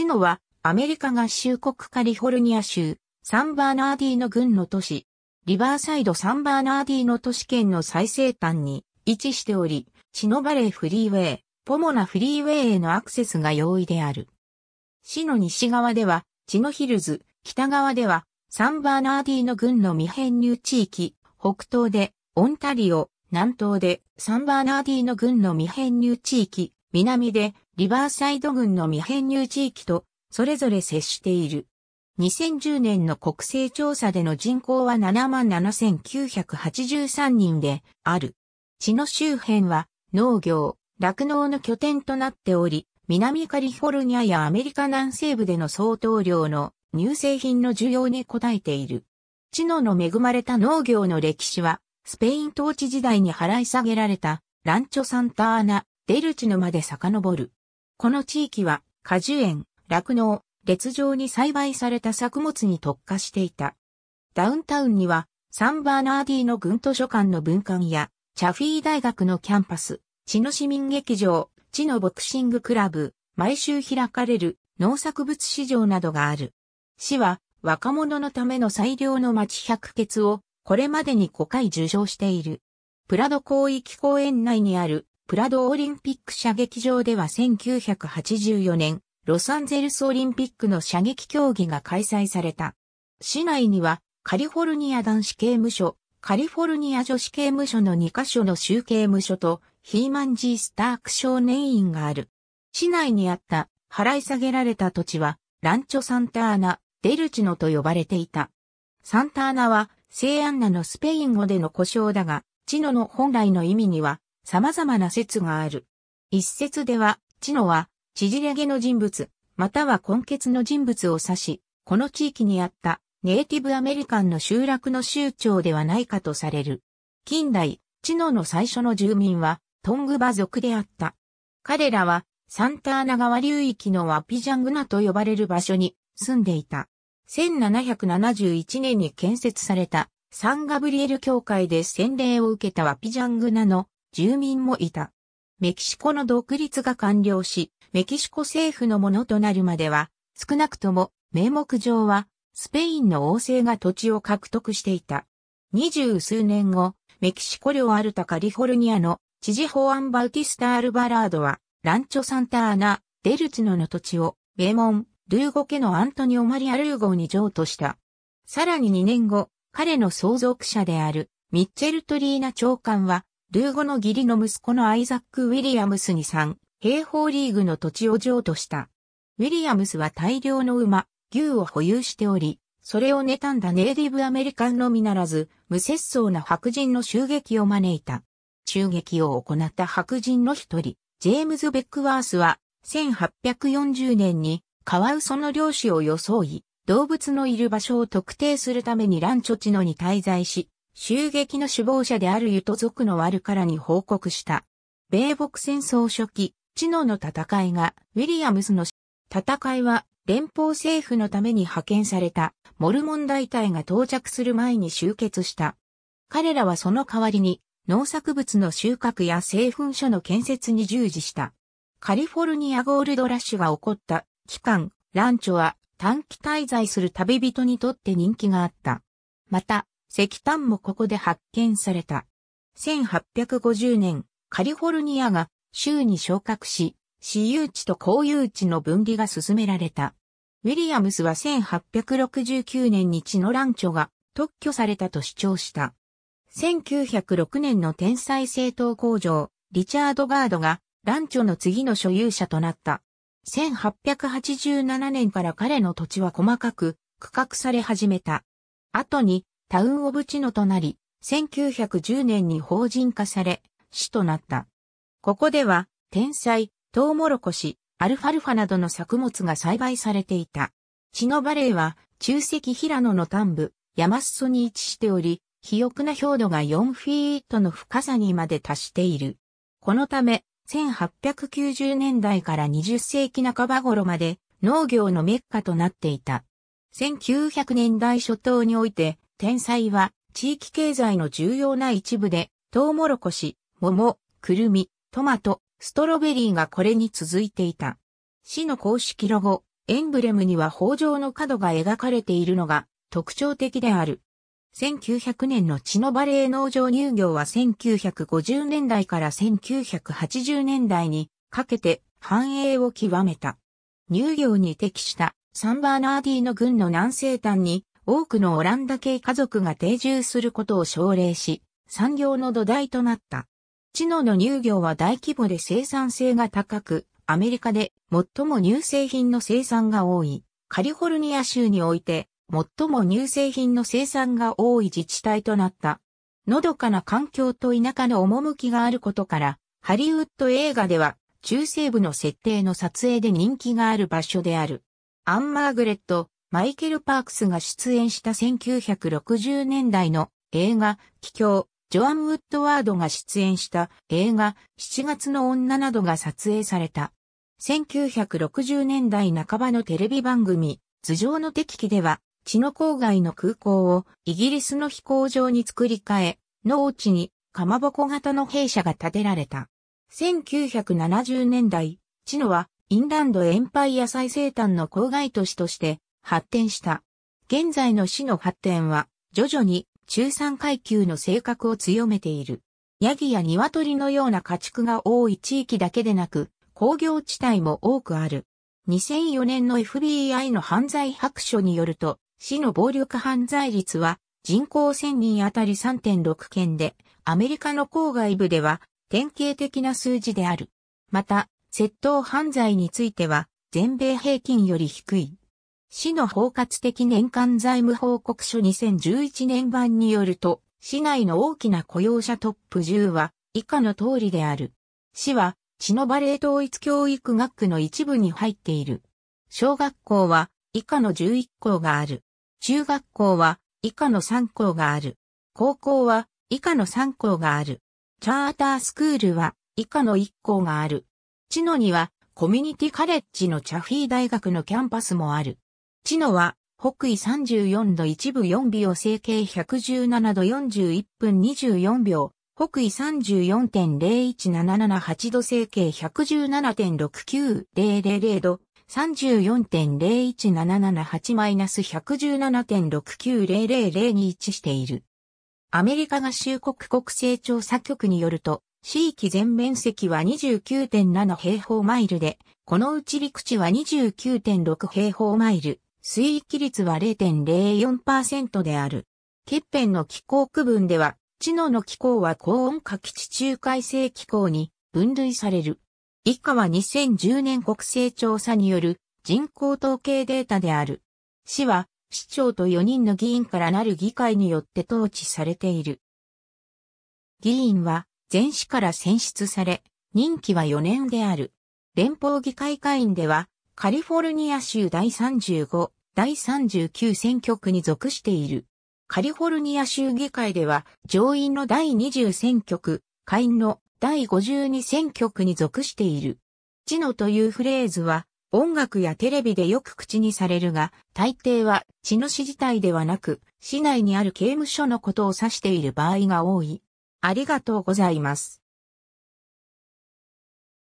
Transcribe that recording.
チノはアメリカ合衆国カリフォルニア州サンバーナーディーの郡の都市、リバーサイドサンバーナーディーの都市圏の最西端に位置しており、チノバレーフリーウェイ、ポモナフリーウェイへのアクセスが容易である。市の西側ではチノヒルズ、北側ではサンバーナーディーの郡の未編入地域、北東でオンタリオ、南東でサンバーナーディーの郡の未編入地域、南でリバーサイド郡の未編入地域とそれぞれ接している。2010年の国勢調査での人口は77,983人である。地の周辺は農業、酪農の拠点となっており、南カリフォルニアやアメリカ南西部での相当量の乳製品の需要に応えている。知能の恵まれた農業の歴史は、スペイン統治時代に払い下げられた、ランチョ・サンターナ・デルチノまで遡る。この地域は果樹園、酪農、列状に栽培された作物に特化していた。ダウンタウンにはサンバーナーディの軍図書館の文館やチャフィー大学のキャンパス、地の市民劇場、地のボクシングクラブ、毎週開かれる農作物市場などがある。市は若者のための最良の町百穴をこれまでに5回受賞している。プラド広域公園内にあるプラドオリンピック射撃場では1984年、ロサンゼルスオリンピックの射撃競技が開催された。市内には、カリフォルニア男子刑務所、カリフォルニア女子刑務所の2カ所の集刑務所と、ヒーマン・ジー・スターク少年院がある。市内にあった、払い下げられた土地は、ランチョ・サンターナ、デルチノと呼ばれていた。サンターナは、聖アンナのスペイン語での呼称だが、チノの本来の意味には、様々な説がある。一説では、知能は、縮れ毛の人物、または根血の人物を指し、この地域にあったネイティブアメリカンの集落の州長ではないかとされる。近代、知能の最初の住民はトングバ族であった。彼らはサンターナ川流域のワピジャングナと呼ばれる場所に住んでいた。1771年に建設されたサンガブリエル教会で洗礼を受けたワピジャングナの住民もいた。メキシコの独立が完了し、メキシコ政府のものとなるまでは、少なくとも名目上は、スペインの王政が土地を獲得していた。二十数年後、メキシコ領アルタカリフォルニアの知事法案バウティスタ・アルバラードは、ランチョ・サンタアーナ、デルツノの土地を、名門、ルーゴ家のアントニオ・マリア・ルーゴに譲渡した。さらに2年後、彼の相続者である、ミッチェル・トリーナ長官は、ルーゴの義理の息子のアイザック・ウィリアムスに3、兵法リーグの土地を譲渡した。ウィリアムスは大量の馬、牛を保有しており、それを妬んだネイティブアメリカンのみならず、無節操な白人の襲撃を招いた。襲撃を行った白人の一人、ジェームズ・ベックワースは、1840年に、カワウソの漁師を装い、動物のいる場所を特定するためにランチョチノに滞在し、襲撃の首謀者であるユト族のワルカラに報告した。米北戦争初期、知能の戦いが、ウィリアムスの戦いは、連邦政府のために派遣された、モルモン大隊が到着する前に集結した。彼らはその代わりに、農作物の収穫や製粉所の建設に従事した。カリフォルニアゴールドラッシュが起こった期間、ランチョは短期滞在する旅人にとって人気があった。また、石炭もここで発見された。1850年、カリフォルニアが州に昇格し、私有地と公有地の分離が進められた。ウィリアムスは1869年に地のチョが特許されたと主張した。1906年の天才政党工場、リチャード・ガードが、ランチョの次の所有者となった。1887年から彼の土地は細かく区画され始めた。後にタウン・オブ・チノとなり、1910年に法人化され、市となった。ここでは、天才、トウモロコシ、アルファルファなどの作物が栽培されていた。チノバレーは、中石平野の端部、山裾に位置しており、肥沃な表土が4フィートの深さにまで達している。このため、1890年代から20世紀半ば頃まで農業のメッカとなっていた。1900年代初頭において天才は地域経済の重要な一部で、トウモロコシ、桃、くるみ、トマト、ストロベリーがこれに続いていた。市の公式ロゴ、エンブレムには包上の角が描かれているのが特徴的である。1900年の血のバレー農場乳業は1950年代から1980年代にかけて繁栄を極めた。乳業に適したサンバーナーディーの軍の南西端に多くのオランダ系家族が定住することを奨励し、産業の土台となった。チノの乳業は大規模で生産性が高く、アメリカで最も乳製品の生産が多い、カリフォルニア州において最も乳製品の生産が多い自治体となった。のどかな環境と田舎の趣があることから、ハリウッド映画では中西部の設定の撮影で人気がある場所である。アン・マーグレット、マイケル・パークスが出演した1960年代の映画、奇境、ジョアン・ウッドワードが出演した映画、7月の女などが撮影された。1960年代半ばのテレビ番組、頭上の敵機では、チの郊外の空港をイギリスの飛行場に作り替え、農地にかまぼこ型の兵舎が建てられた。1970年代、チノはインランドエンパイア最西端の郊外都市として発展した。現在の市の発展は、徐々に中産階級の性格を強めている。ヤギや鶏のような家畜が多い地域だけでなく、工業地帯も多くある。2004年の FBI の犯罪白書によると、市の暴力犯罪率は人口1000人あたり3.6件で、アメリカの郊外部では典型的な数字である。また、窃盗犯罪については全米平均より低い。市の包括的年間財務報告書2011年版によると、市内の大きな雇用者トップ10は以下の通りである。市は、地のバレー統一教育学区の一部に入っている。小学校は以下の11校がある。中学校は以下の3校がある。高校は以下の3校がある。チャータースクールは以下の1校がある。地のにはコミュニティカレッジのチャフィー大学のキャンパスもある。知野は、北緯34度1部4秒整形117度41分24秒、北緯34.01778度整形117.69000度、34.01778-117.69000に位置している。アメリカ合衆国国勢調査局によると、地域全面積は29.7平方マイルで、このうち陸地は29.6平方マイル、水域率は0.04%である。欠片の気候区分では、知能の気候は高温下基地中海性気候に分類される。以下は2010年国勢調査による人口統計データである。市は市長と4人の議員からなる議会によって統治されている。議員は全市から選出され、任期は4年である。連邦議会会員ではカリフォルニア州第35、第39選挙区に属している。カリフォルニア州議会では、上院の第20選挙区、下院の第52選挙区に属している。知能というフレーズは、音楽やテレビでよく口にされるが、大抵は知の市自体ではなく、市内にある刑務所のことを指している場合が多い。ありがとうございます。